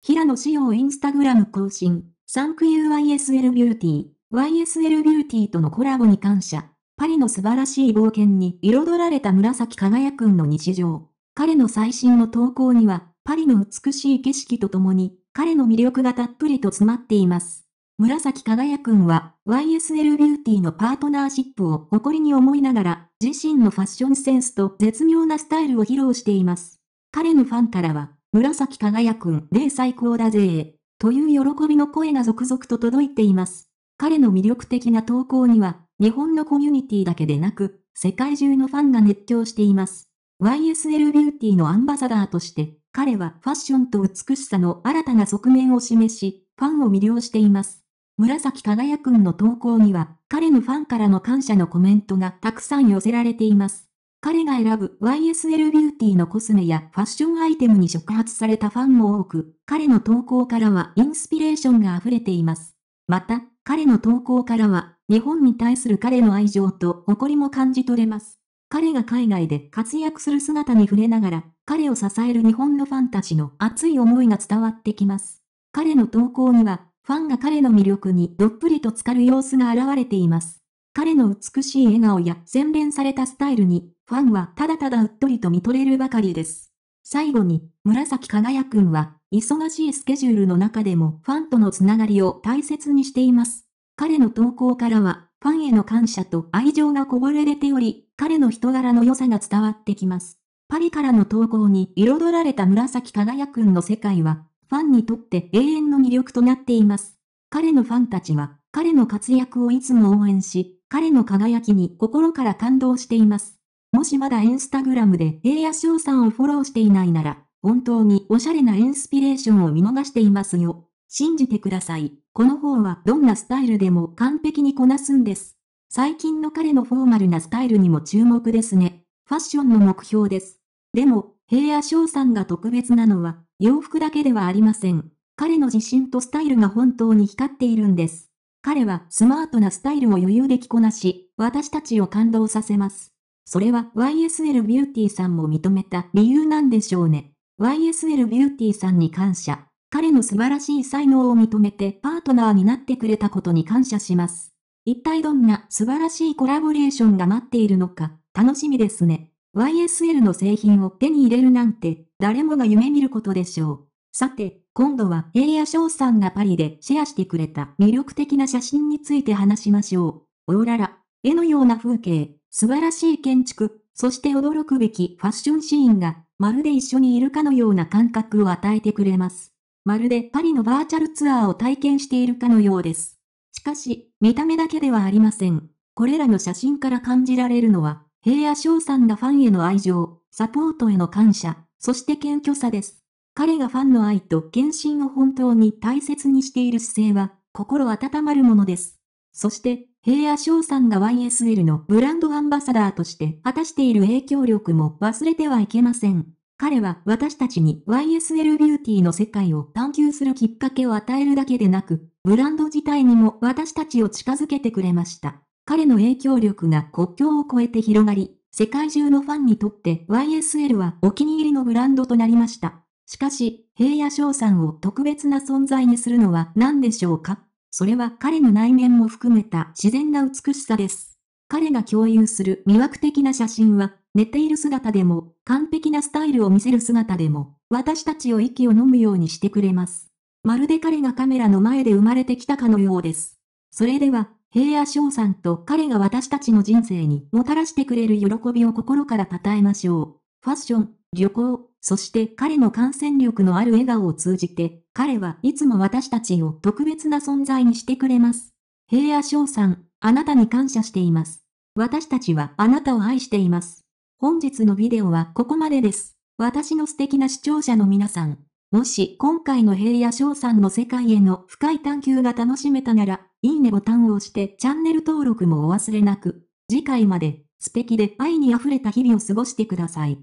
平野紫耀インスタグラム更新、サンクユー YSL ビューティー、YSL ビューティーとのコラボに感謝。パリの素晴らしい冒険に彩られた紫輝くんの日常。彼の最新の投稿には、パリの美しい景色とともに、彼の魅力がたっぷりと詰まっています。紫輝くんは、YSL ビューティーのパートナーシップを誇りに思いながら、自身のファッションセンスと絶妙なスタイルを披露しています。彼のファンからは、紫輝くん、で最高だぜという喜びの声が続々と届いています。彼の魅力的な投稿には、日本のコミュニティだけでなく、世界中のファンが熱狂しています。YSL ビューティーのアンバサダーとして、彼はファッションと美しさの新たな側面を示し、ファンを魅了しています。紫輝くんの投稿には、彼のファンからの感謝のコメントがたくさん寄せられています。彼が選ぶ YSL ビューティーのコスメやファッションアイテムに触発されたファンも多く、彼の投稿からはインスピレーションが溢れています。また、彼の投稿からは、日本に対する彼の愛情と誇りも感じ取れます。彼が海外で活躍する姿に触れながら、彼を支える日本のファンたちの熱い思いが伝わってきます。彼の投稿には、ファンが彼の魅力にどっぷりと浸かる様子が現れています。彼の美しい笑顔や洗練されたスタイルに、ファンはただただうっとりと見とれるばかりです。最後に、紫輝くんは、忙しいスケジュールの中でもファンとのつながりを大切にしています。彼の投稿からは、ファンへの感謝と愛情がこぼれ出ており、彼の人柄の良さが伝わってきます。パリからの投稿に彩られた紫輝くんの世界は、ファンにとって永遠の魅力となっています。彼のファンたちは、彼の活躍をいつも応援し、彼の輝きに心から感動しています。もしまだインスタグラムで平野翔さんをフォローしていないなら、本当におしゃれなインスピレーションを見逃していますよ。信じてください。この方はどんなスタイルでも完璧にこなすんです。最近の彼のフォーマルなスタイルにも注目ですね。ファッションの目標です。でも、平野翔さんが特別なのは、洋服だけではありません。彼の自信とスタイルが本当に光っているんです。彼はスマートなスタイルを余裕で着こなし、私たちを感動させます。それは YSL ビューティーさんも認めた理由なんでしょうね。YSL ビューティーさんに感謝。彼の素晴らしい才能を認めてパートナーになってくれたことに感謝します。一体どんな素晴らしいコラボレーションが待っているのか、楽しみですね。YSL の製品を手に入れるなんて、誰もが夢見ることでしょう。さて、今度は平ョ翔さんがパリでシェアしてくれた魅力的な写真について話しましょう。オーララ、絵のような風景、素晴らしい建築、そして驚くべきファッションシーンが、まるで一緒にいるかのような感覚を与えてくれます。まるでパリのバーチャルツアーを体験しているかのようです。しかし、見た目だけではありません。これらの写真から感じられるのは、平野翔さんがファンへの愛情、サポートへの感謝、そして謙虚さです。彼がファンの愛と献身を本当に大切にしている姿勢は、心温まるものです。そして、平野翔さんが YSL のブランドアンバサダーとして果たしている影響力も忘れてはいけません。彼は私たちに YSL ビューティーの世界を探求するきっかけを与えるだけでなく、ブランド自体にも私たちを近づけてくれました。彼の影響力が国境を越えて広がり、世界中のファンにとって YSL はお気に入りのブランドとなりました。しかし、平野翔さんを特別な存在にするのは何でしょうかそれは彼の内面も含めた自然な美しさです。彼が共有する魅惑的な写真は、寝ている姿でも、完璧なスタイルを見せる姿でも、私たちを息を飲むようにしてくれます。まるで彼がカメラの前で生まれてきたかのようです。それでは、平野翔さんと彼が私たちの人生にもたらしてくれる喜びを心から称えましょう。ファッション、旅行、そして彼の感染力のある笑顔を通じて、彼はいつも私たちを特別な存在にしてくれます。平野翔さん、あなたに感謝しています。私たちはあなたを愛しています。本日のビデオはここまでです。私の素敵な視聴者の皆さん、もし今回の平野翔さんの世界への深い探求が楽しめたなら、いいねボタンを押してチャンネル登録もお忘れなく。次回まで素敵で愛に溢れた日々を過ごしてください。